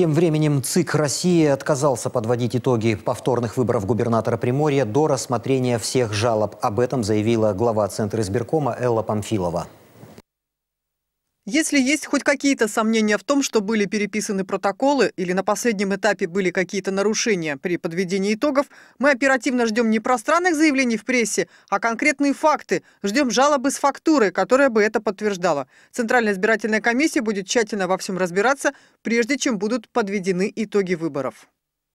Тем временем ЦИК России отказался подводить итоги повторных выборов губернатора Приморья до рассмотрения всех жалоб. Об этом заявила глава Центра избиркома Элла Памфилова. Если есть хоть какие-то сомнения в том, что были переписаны протоколы или на последнем этапе были какие-то нарушения при подведении итогов, мы оперативно ждем не пространных заявлений в прессе, а конкретные факты. Ждем жалобы с фактуры, которая бы это подтверждала. Центральная избирательная комиссия будет тщательно во всем разбираться, прежде чем будут подведены итоги выборов.